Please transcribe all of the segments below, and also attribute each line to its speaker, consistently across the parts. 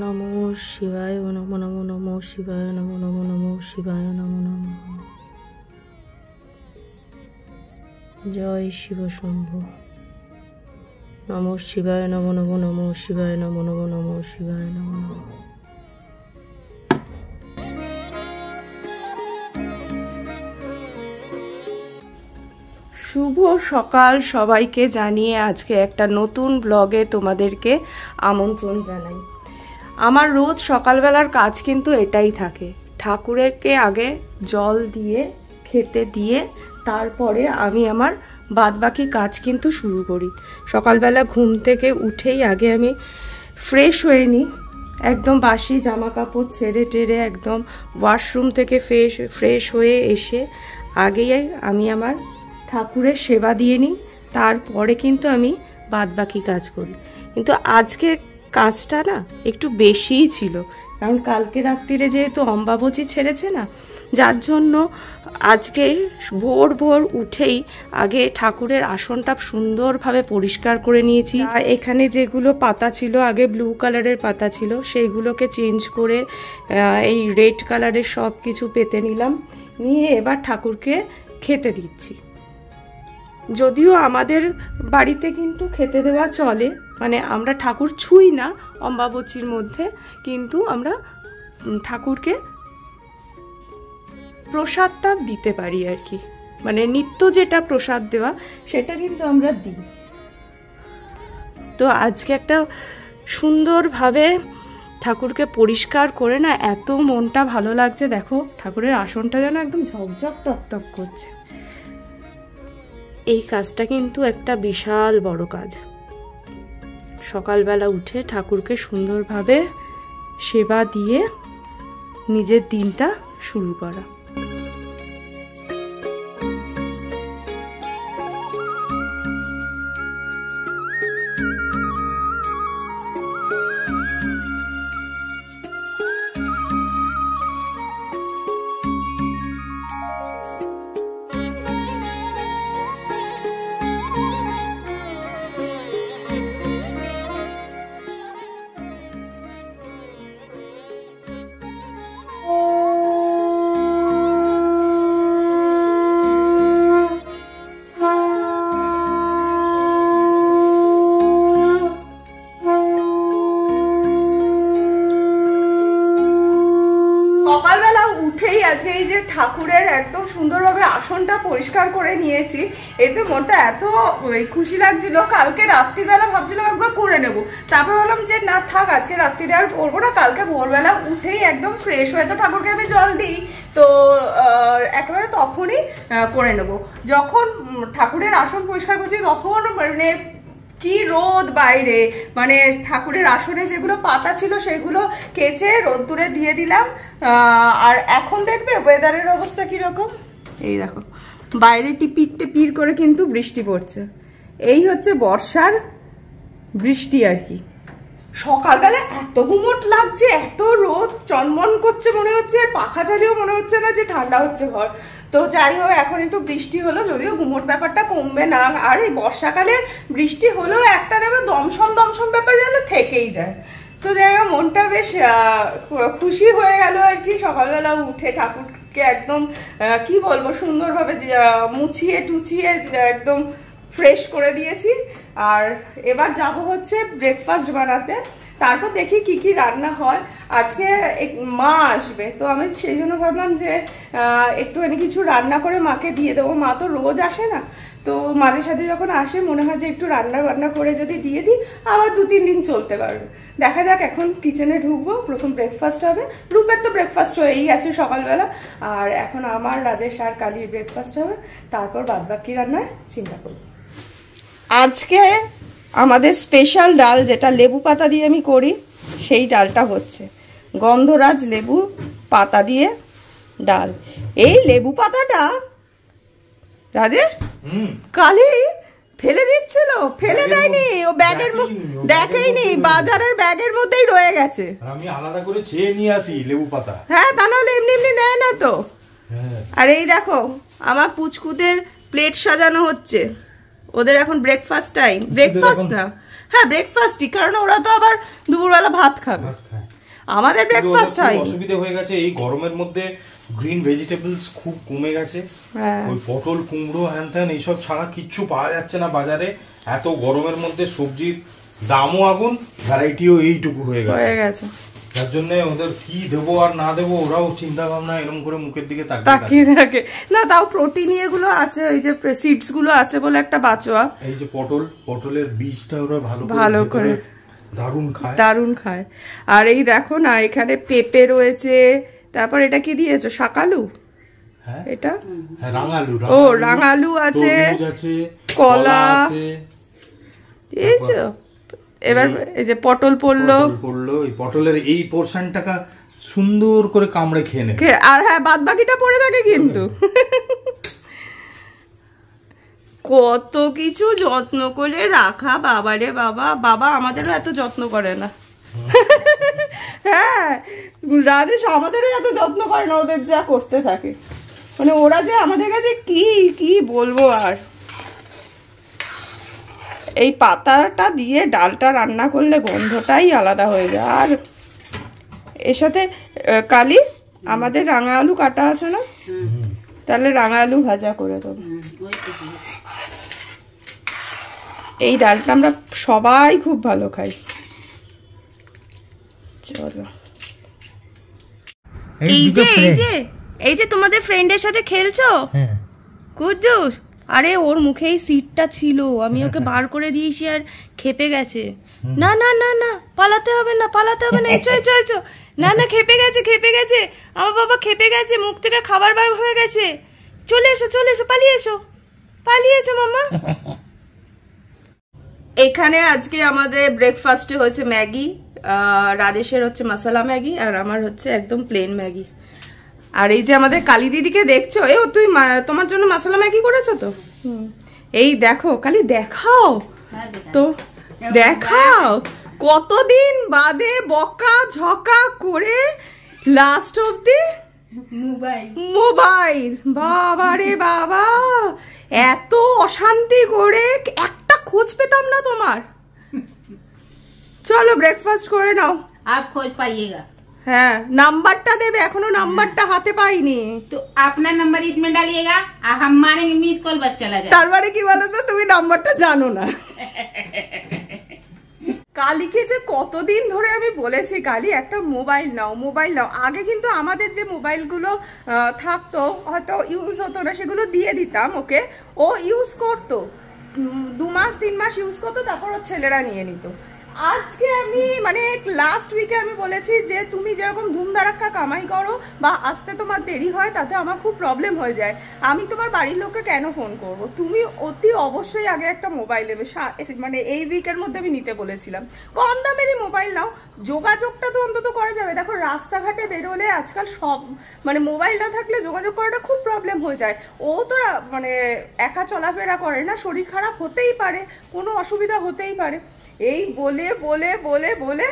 Speaker 1: নমো শিবায় নমো নমো নমো শিবায় নমো নমো নমো শিবায় নমো নমো জয় শিব শম্ভু নমো শিবায় নমো নমো নমো শিবায় নমো নমো নমো শিবায় নমো নমো শুভ সকাল সবাইকে জানিয়ে আজকে একটা নতুন ব্লগে তোমাদেরকে আমন্ত্রণ জানাই আমার রোজ সকালবেলার কাজ কিন্তু এটাই থাকে ঠাকুরেরকে আগে জল দিয়ে খেতে দিয়ে তারপরে আমি আমার বাদবাকি কাজ কিন্তু শুরু করি সকালবেলা ঘুম থেকে উঠেই আগে আমি ফ্রেশ হয়ে নিই একদম বাসি জামা কাপড় ছেড়ে টেড়ে একদম ওয়াশরুম থেকে ফ্রেশ ফ্রেশ হয়ে এসে আগেই আমি আমার ঠাকুরের সেবা দিয়ে নিই তারপরে কিন্তু আমি বাদবাকি কাজ করি কিন্তু আজকে কাজটা না একটু বেশিই ছিল কারণ কালকে রাত্রিরে যেহেতু অম্বাবচি ছেড়েছে না যার জন্য আজকে ভোর ভোর উঠেই আগে ঠাকুরের আসনটা সুন্দরভাবে পরিষ্কার করে নিয়েছি আর এখানে যেগুলো পাতা ছিল আগে ব্লু কালারের পাতা ছিল সেইগুলোকে চেঞ্জ করে এই রেড কালারের সব কিছু পেতে নিলাম নিয়ে এবার ঠাকুরকে খেতে দিচ্ছি যদিও আমাদের বাড়িতে কিন্তু খেতে দেওয়া চলে মানে আমরা ঠাকুর ছুঁই না অম্বাবচীর মধ্যে কিন্তু আমরা ঠাকুরকে প্রসাদটা দিতে পারি আর কি মানে নিত্য যেটা প্রসাদ দেওয়া সেটা কিন্তু আমরা দিই তো আজকে একটা সুন্দরভাবে ঠাকুরকে পরিষ্কার করে না এত মনটা ভালো লাগছে দেখো ঠাকুরের আসনটা যেন একদম ঝকঝক তকতক করছে এই কাজটা কিন্তু একটা বিশাল বড় কাজ সকালবেলা উঠে ঠাকুরকে সুন্দরভাবে সেবা দিয়ে নিজের দিনটা শুরু করা পরিষ্কার করে নিয়েছি এতে মনটা এত খুশি লাগছিল কালকে রাত্রিবেলা ভাবছিলাম একবার করে নেব তারপর বললাম যে না থাক আজকে রাত্রিটা আর করবো না কালকে ভোরবেলা উঠেই একদম ফ্রেশ হয়ে তো ঠাকুরকে আমি জল দিই তো একেবারে তখনই করে নেব যখন ঠাকুরের আসন পরিষ্কার করছি তখন মানে কি রোদ বাইরে মানে ঠাকুরের আসনে যেগুলো পাতা ছিল সেগুলো কেচে রোদ্দুরে দিয়ে দিলাম আর এখন দেখবে ওয়েদারের অবস্থা কীরকম এই দেখো বাইরে টিপির টিপির করে কিন্তু বৃষ্টি পড়ছে এই হচ্ছে বর্ষার বৃষ্টি আর কি সকালবেলা এত ঘুমট লাগছে এত রোদ চনমন করছে মনে হচ্ছে পাখা চালিয়েও মনে হচ্ছে না যে ঠান্ডা হচ্ছে ঘর তো যাই হোক এখন একটু বৃষ্টি হলো যদিও ঘুমট ব্যাপারটা কমবে না আর এই বর্ষাকালে বৃষ্টি হলেও একটা দেবে দমসম দমসম ব্যাপার যেন থেকেই যায় তো যাই মনটা বেশ খুশি হয়ে গেল আর কি সকালবেলা উঠে ঠাকুর একদম কি বলবো সুন্দরভাবে মুছিয়ে টুচিয়ে একদম ফ্রেশ করে দিয়েছি আর এবার যাব হচ্ছে ব্রেকফাস্ট বানাতে তারপর দেখি কি কি রান্না হয় আজকে মা আসবে তো আমি সেই জন্য ভাবলাম যে একটুখানি কিছু রান্না করে মাকে দিয়ে দেবো মা তো রোজ আসে না তো মাঝে সাথে যখন আসে মনে হয় যে একটু রান্না বান্না করে যদি দিয়ে দিই আবার দু তিন দিন চলতে পারবে দেখা যাক এখন কিচেনে ঢুকবো প্রথম ব্রেকফাস্ট হবে রূপের তো ব্রেকফাস্ট হয়েই গেছে সকালবেলা আর এখন আমার রাজেশ আর কালির ব্রেকফাস্ট হবে তারপর বাদবাকি রান্নার চিন্তা করব আজকে আমাদের স্পেশাল ডাল যেটা লেবু পাতা দিয়ে আমি করি সেই ডালটা হচ্ছে গন্ধরাজ লেবু পাতা দিয়ে ডাল এই লেবু পাতাটা রাজেশ কালি ফেলে দিচ্ছিল ফেলে দেয়নি ও ব্যাগের দেখেইনি বাজারের ব্যাগের মধ্যেই রয়ে গেছে আমি আলাদা করে চেয়ে নিয়ে আসি লেবু পাতা হ্যাঁ তা এমনি এমনি দেয় না তো হ্যাঁ। আর এই দেখো আমার পুচকুদের প্লেট সাজানো হচ্ছে ওদের এখন ব্রেকফাস্ট টাইম ব্রেকফাস্ট না হ্যাঁ ব্রেকফাস্টই কারণ ওরা তো আবার দুপুরবেলা ভাত খাবে আমাদের ব্রেকফাস্ট হয় অসুবিধা হয়ে গেছে এই গরমের মধ্যে গ্রিন ভেজিটেবলস খুব কমে গেছে হ্যাঁ। ওই পটল কুমড়ো হ্যান ত্যান এইসব ছাড়া কিচ্ছু পাওয়া যাচ্ছে না বাজারে এত গরমের মধ্যে সবজির দামও আগুন ভ্যারাইটিও এইটুকু হয়ে গেছে তার জন্য ওদের কি দেবো আর না দেবো ওরাও চিন্তা ভাবনা এরকম করে মুখের দিকে তাকিয়ে থাকে না তাও প্রোটিন এগুলো আছে ওই যে সিডস গুলো আছে বলে একটা বাঁচোয়া এই যে পটল পটলের বীজটা ওরা ভালো ভালো করে দারুন খায় দারুন খায় আর এই দেখো না এখানে পেঁপে রয়েছে তারপর এটা কি দিয়েছো শাকালু হ্যাঁ। এটা হ্যাঁ, ও রাঙালু আছে কলা দিয়েছো এবার এই যে পটল পড়লো পড়লো এই পটলের এই পোর্শনটাকা সুন্দর করে কামড়ে খেয়ে নেবে আর হ্যাঁ বাদ বাকিটা পড়ে থাকে কিন্তু কত কিছু যত্ন করে রাখা বাবারে বাবা বাবা আমাদেরও এত যত্ন করে না হ্যাঁ রাজেশ আমাদেরও এত যত্ন করে না ওদের যা করতে থাকে মানে ওরা যে আমাদের কাছে কি কি বলবো আর এই পাতাটা দিয়ে ডালটা রান্না করলে গন্ধটাই আলাদা হয়ে যায় আর এর সাথে কালি আমাদের রাঙা আলু কাটা আছে না তাহলে রাঙা আলু ভাজা করে দেবো এই ডালটা আমরা সবাই খুব ভালো খাই এই যে এই যে এই যে তোমাদের ফ্রেন্ডের সাথে খেলছো হ্যাঁ। কুদ্দুস আরে ওর মুখে সিটটা ছিল আমি হ্যাঁ, ওকে হ্যাঁ। বার করে দিয়েছি আর খেপে গেছে না না না না পালাতে হবে না পালাতে হবে না এচো এচো এচো না না খেপে গেছে খেপে গেছে আমার বাবা খেপে গেছে মুখ থেকে খাবার বার হয়ে গেছে চলে এসো চলে এসো পালিয়ে এসো পালিয়ে এসো মাম্মা এখানে আজকে আমাদের ব্রেকফাস্টে হয়েছে ম্যাগি রাদেশের হচ্ছে মশালা ম্যাগি আর আমার হচ্ছে একদম প্লেন ম্যাগি আর এই যে আমাদের কালী দিদিকে দেখছো এ তুই তোমার জন্য মশালা ম্যাগি করেছো তো এই দেখো খালি হ্যাঁ, দেখাও তো
Speaker 2: দেখাও
Speaker 1: কতদিন বাদে বকা ঝকা করে লাস্ট অব্দি মোবাইল বাবা রে বাবা এত অশান্তি করে একটা খোঁজ পেতাম না তোমার চলো ব্রেকফাস্ট করে নাও আপ खोज पाइएगा হ্যাঁ নাম্বারটা দেবে এখনো নাম্বারটা হাতে পাইনি তো আপনার নাম্বার ইসমে ডালিয়েগা আর মানে মিস কল বাদ চলা যায় তারপরে কি বলো তো তুমি নাম্বারটা জানো না কালীকে যে কতদিন ধরে আমি বলেছি কালি একটা মোবাইল নাও মোবাইল নাও আগে কিন্তু আমাদের যে মোবাইলগুলো থাকতো হয়তো ইউজ হতো না সেগুলো দিয়ে দিতাম ওকে ও ইউজ করতো দু মাস তিন মাস ইউজ করতো তারপর ওর ছেলেরা নিয়ে নিত আজকে আমি মানে লাস্ট উইকে আমি বলেছি যে তুমি যেরকম ধুমধারাক্কা কামাই করো বা আসতে তোমার দেরি হয় তাতে আমার খুব প্রবলেম হয়ে যায় আমি তোমার বাড়ির লোককে কেন ফোন করব তুমি অতি অবশ্যই আগে একটা মোবাইল নেবে মানে এই উইকের মধ্যে আমি নিতে বলেছিলাম কম দামেরই মোবাইল নাও যোগাযোগটা তো অন্তত করা যাবে দেখো রাস্তাঘাটে বেরোলে আজকাল সব মানে মোবাইল না থাকলে যোগাযোগ করাটা খুব প্রবলেম হয়ে যায় ও তো মানে একা চলাফেরা করে না শরীর খারাপ হতেই পারে কোনো অসুবিধা হতেই পারে এই বলে বলে বলে বলে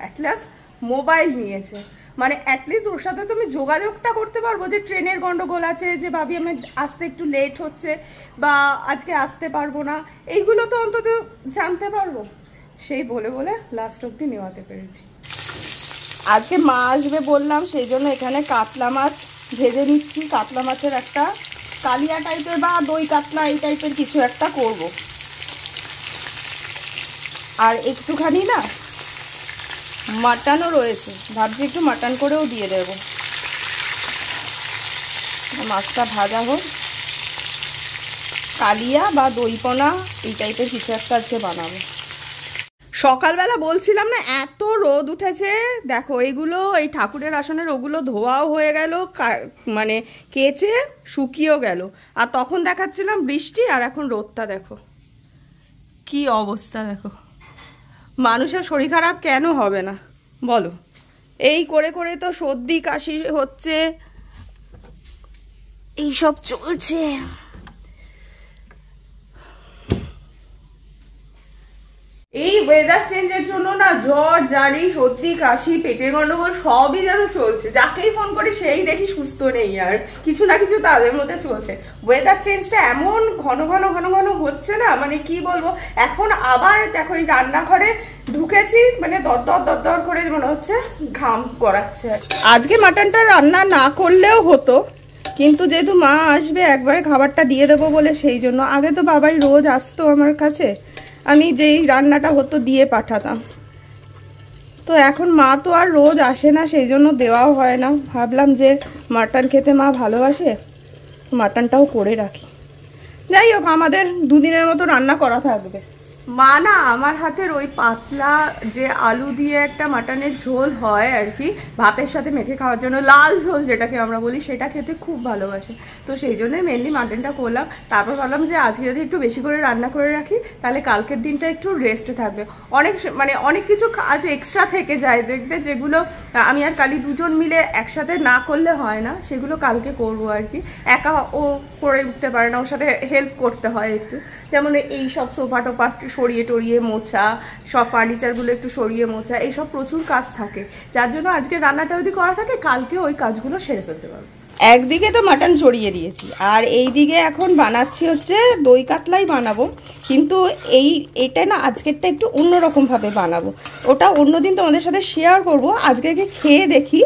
Speaker 1: অ্যাট লাস্ট মোবাইল নিয়েছে মানে অ্যাটলিস্ট ওর সাথে তুমি যোগাযোগটা করতে পারবো যে ট্রেনের গন্ডগোল আছে যে ভাবি আমি আসতে একটু লেট হচ্ছে বা আজকে আসতে পারবো না এইগুলো তো অন্তত জানতে পারবো সেই বলে বলে লাস্ট অব্দি নেওয়াতে পেরেছি আজকে মা আসবে বললাম সেই জন্য এখানে কাতলা মাছ ভেজে নিচ্ছি কাতলা মাছের একটা কালিয়া টাইপের বা দই কাতলা এই টাইপের কিছু একটা করবো আর একটুখানি না মাটনও রয়েছে ভাবছি একটু মাটন করেও দিয়ে দেব মাছটা ভাজা হোক কালিয়া বা দইপনা এই টাইপের কিছু একটা আজকে বানাবো সকালবেলা বলছিলাম না এত রোদ উঠেছে দেখো এইগুলো এই ঠাকুরের আসনের ওগুলো ধোয়াও হয়ে গেল মানে কেচে শুকিয়েও গেল আর তখন দেখাচ্ছিলাম বৃষ্টি আর এখন রোদটা দেখো কি অবস্থা দেখো মানুষের শরীর খারাপ কেন হবে না বলো এই করে করে তো সর্দি কাশি হচ্ছে এইসব চলছে ওয়েদার চেঞ্জের জন্য না জ্বর জারি সর্দি কাশি পেটের গন্ডগোল সবই যেন চলছে যাকেই ফোন করি সেই দেখি সুস্থ নেই আর কিছু না কিছু তাদের মধ্যে চলছে ওয়েদার চেঞ্জটা এমন ঘন ঘন ঘন ঘন হচ্ছে না মানে কি বলবো এখন আবার দেখো এই রান্নাঘরে ঢুকেছি মানে দরদর দরদর করে মনে হচ্ছে ঘাম করাচ্ছে আজকে মাটনটা রান্না না করলেও হতো কিন্তু যেহেতু মা আসবে একবারে খাবারটা দিয়ে দেবো বলে সেই জন্য আগে তো বাবাই রোজ আসতো আমার কাছে আমি যেই রান্নাটা হতো দিয়ে পাঠাতাম তো এখন মা তো আর রোজ আসে না সেই জন্য দেওয়াও হয় না ভাবলাম যে মাটন খেতে মা ভালোবাসে মাটনটাও করে রাখি যাই হোক আমাদের দুদিনের মতো রান্না করা থাকবে মা না আমার হাতের ওই পাতলা যে আলু দিয়ে একটা মাটনের ঝোল হয় আর কি ভাতের সাথে মেখে খাওয়ার জন্য লাল ঝোল যেটাকে আমরা বলি সেটা খেতে খুব ভালোবাসে তো সেই জন্যই মেনলি মাটনটা করলাম তারপর ভাবলাম যে আজকে যদি একটু বেশি করে রান্না করে রাখি তাহলে কালকের দিনটা একটু রেস্টে থাকবে অনেক মানে অনেক কিছু কাজ এক্সট্রা থেকে যায় দেখবে যেগুলো আমি আর কালি দুজন মিলে একসাথে না করলে হয় না সেগুলো কালকে করবো আর কি একা ও করে উঠতে পারে না ওর সাথে হেল্প করতে হয় একটু যেমন এই সব সোফা টোফা সরিয়ে টরিয়ে মোছা সব ফার্নিচারগুলো একটু সরিয়ে মোছা এইসব প্রচুর কাজ থাকে যার জন্য আজকে রান্নাটা যদি করা থাকে কালকে ওই কাজগুলো সেরে ফেলতে পারবো একদিকে তো মাটন জড়িয়ে দিয়েছি আর এই দিকে এখন বানাচ্ছি হচ্ছে দই কাতলাই বানাবো কিন্তু এই এটা না আজকেরটা একটু অন্যরকমভাবে বানাবো ওটা অন্যদিন তোমাদের সাথে শেয়ার করব আজকে খেয়ে দেখি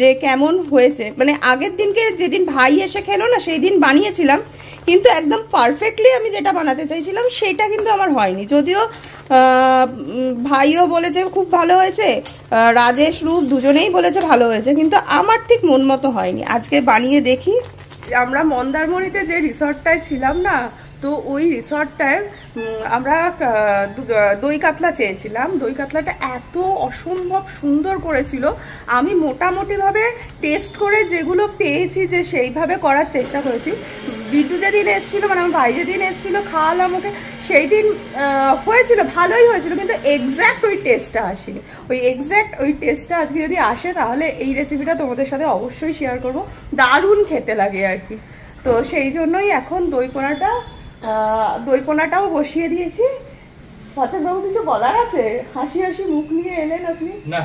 Speaker 1: যে কেমন হয়েছে মানে আগের দিনকে যেদিন ভাই এসে খেলো না সেই দিন বানিয়েছিলাম কিন্তু একদম পারফেক্টলি আমি যেটা বানাতে চাইছিলাম সেটা কিন্তু আমার হয়নি যদিও ভাইও বলেছে খুব ভালো হয়েছে রাজেশ রূপ দুজনেই বলেছে ভালো হয়েছে কিন্তু আমার ঠিক মন মতো হয়নি আজকে বানিয়ে দেখি আমরা মন্দারমণিতে যে রিসর্টটায় ছিলাম না তো ওই রিসর্টটায় আমরা দই কাতলা চেয়েছিলাম দই কাতলাটা এত অসম্ভব সুন্দর করেছিল আমি মোটামুটিভাবে টেস্ট করে যেগুলো পেয়েছি যে সেইভাবে করার চেষ্টা করেছি বিদ্যু যেদিন এসেছিলো মানে আমার ভাই যেদিন এসেছিলো খাওয়ালাম ওকে সেই দিন হয়েছিল ভালোই হয়েছিল কিন্তু এক্স্যাক্ট ওই টেস্টটা আসেনি ওই এক্স্যাক্ট ওই টেস্টটা আজকে যদি আসে তাহলে এই রেসিপিটা তোমাদের সাথে অবশ্যই শেয়ার করব দারুণ খেতে লাগে আর কি তো সেই জন্যই এখন দই কোনাটা দই কোনাটাও বসিয়ে দিয়েছি বাবু কিছু বলার আছে হাসি হাসি মুখ নিয়ে এলেন আপনি না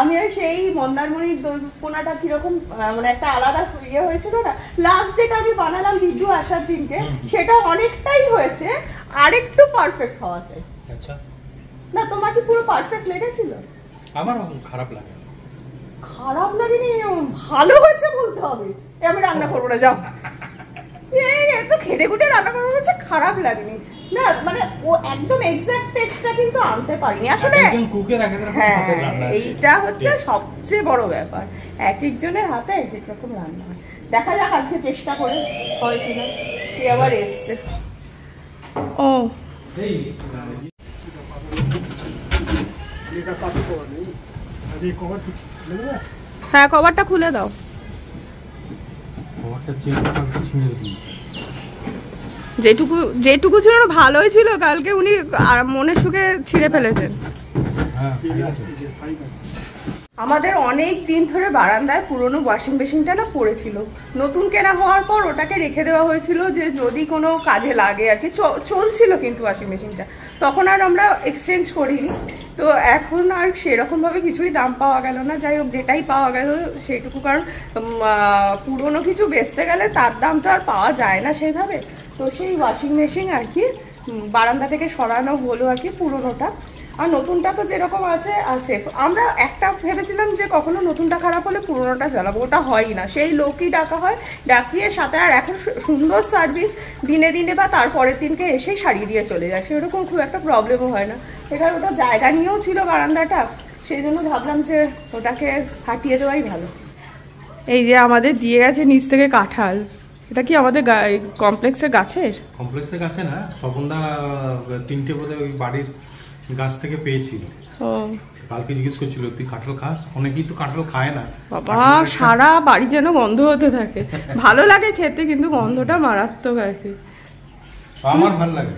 Speaker 1: আমি আর সেই মন্দারমণির পোনাটা কিরকম মানে একটা আলাদা ইয়ে হয়েছিল না লাস্ট যেটা আমি বানালাম ভিডিও আসার দিনকে সেটা অনেকটাই হয়েছে আরেকটু পারফেক্ট হওয়া চাই আচ্ছা না তোমার কি পুরো পারফেক্ট লেগেছিল আমার খারাপ লাগে খারাপ লাগেনি ভালো হয়েছে বলতে হবে আমি রান্না করবো না যাও এই তো খেটে খুটে রান্না করবো হচ্ছে খারাপ লাগেনি না মানে ও একদম এক্সাক্ট টেক্সটটা কিন্তু আনতে পারিনি আসলে একজন কুকের এক হ্যাঁ এইটা হচ্ছে সবচেয়ে বড় ব্যাপার এক একজনের হাতে এক এক রকম রান্না হয় দেখা যাক আজকে চেষ্টা করে হয় কিনা কি আবার এসছে ও হ্যাঁ কভারটা খুলে দাও কভারটা চেঞ্জ করে ছিঁড়ে দিয়েছি যেটুকু যেটুকু ছিল ভালোই ছিল কালকে উনি আর মনের সুখে ছিঁড়ে ফেলেছেন হ্যাঁ, আমাদের অনেক দিন ধরে বারান্দায় পুরনো ওয়াশিং মেশিনটা না পড়েছিল নতুন কেনা হওয়ার পর ওটাকে রেখে দেওয়া হয়েছিল যে যদি কোনো কাজে লাগে আর কি চলছিল কিন্তু ওয়াশিং মেশিনটা তখন আর আমরা এক্সচেঞ্জ করিনি তো এখন আর সেরকমভাবে কিছুই দাম পাওয়া গেল না যাই হোক যেটাই পাওয়া গেল সেটুকু কারণ পুরনো কিছু বেচতে গেলে তার দাম তো আর পাওয়া যায় না সেইভাবে তো সেই ওয়াশিং মেশিন আর কি বারান্দা থেকে সরানো হলো আর কি পুরোনোটা আর নতুনটা তো যেরকম আছে আছে আমরা একটা ভেবেছিলাম যে কখনো নতুনটা খারাপ হলে পুরোনোটা জ্বালাবো ওটা হয় না সেই লোকই ডাকা হয় ডাকিয়ে সাথে আর এখন সুন্দর সার্ভিস দিনে দিনে বা তারপরের দিনকে এসেই সারিয়ে দিয়ে চলে যায় সেরকম খুব একটা প্রবলেমও হয় না এখানে ওটা জায়গা নিয়েও ছিল বারান্দাটা সেই জন্য ভাবলাম যে ওটাকে হাঁটিয়ে দেওয়াই ভালো এই যে আমাদের দিয়ে গেছে নিচ থেকে কাঁঠাল এটা কি আমাদের কমপ্লেক্সের গাছের কমপ্লেক্সের গাছে না স্বপনদা তিনটে বোধ ওই বাড়ির গাছ থেকে পেয়েছিল ও কালকে জিজ্ঞেস করছিল তুই কাঁঠাল খাস অনেকেই তো কাঁঠাল খায় না বাবা সারা বাড়ি যেন গন্ধ হতে থাকে ভালো লাগে খেতে কিন্তু গন্ধটা মারাত্মক আর কি আমার ভালো লাগে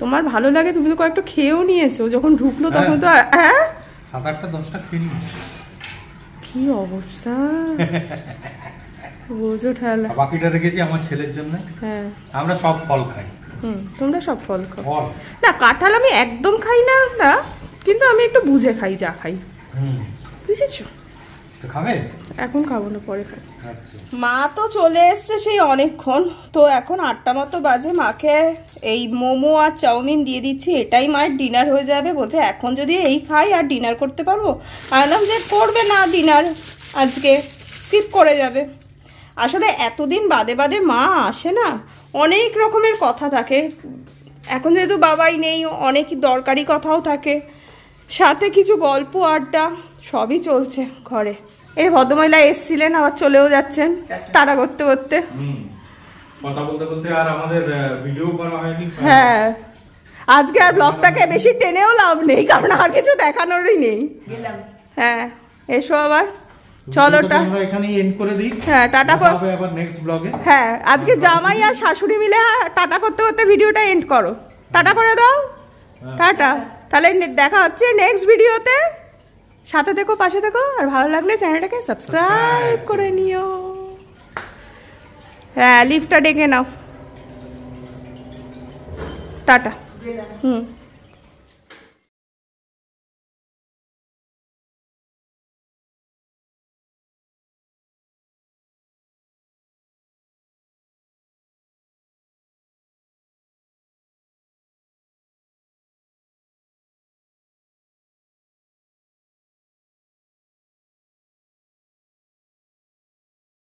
Speaker 1: তোমার ভালো লাগে তুমি তো কয়েকটা খেয়েও নিয়েছো যখন ঢুকলো হ্যাঁ। তখন তো হ্যাঁ সাত আটটা দশটা খেয়ে কি অবস্থা বোঝো বাকিটা রেখেছি আমার ছেলের জন্য হ্যাঁ আমরা সব ফল খাই হুম তোমরা সব ফল খাও না কাঁঠাল আমি একদম খাই না না কিন্তু আমি একটু বুঝে খাই যা খাই বুঝেছো এখন খাবো না পরে খাই আচ্ছা। মা তো চলে এসছে সেই অনেকক্ষণ তো এখন আটটা মতো বাজে মাকে এই মোমো আর চাউমিন দিয়ে দিচ্ছি এটাই মায়ের ডিনার হয়ে যাবে বলছে এখন যদি এই খাই আর ডিনার করতে পারবো আনলাম যে করবে না ডিনার আজকে স্কিপ করে যাবে আসলে এতদিন বাদে বাদে মা আসে না অনেক রকমের কথা থাকে এখন যেহেতু বাবাই নেই অনেক দরকারি কথাও থাকে সাথে কিছু গল্প আড্ডা সবই চলছে ঘরে এই ভদ্রমহিলা এসছিলেন আবার চলেও যাচ্ছেন তারা করতে করতে আমাদের ভিডিও হ্যাঁ আজকে আর ব্লগটাকে বেশি টেনেও লাভ নেই কারণ আর কিছু দেখানোরই নেই হ্যাঁ এসো আবার চলো আমরা হ্যাঁ টাটা হ্যাঁ আজকে জামাই আর শাশুড়ি মিলে টাটা করতে করতে ভিডিওটা এন্ড করো টাটা করে দাও হ্যাঁ। টাটা তাহলে দেখা হচ্ছে নেক্সট ভিডিওতে সাথে দেখো পাশে দেখো আর ভালো লাগলে চ্যানেলটাকে সাবস্ক্রাইব করে নিও হ্যাঁ লিফটটা ডেকে নাও টাটা হুম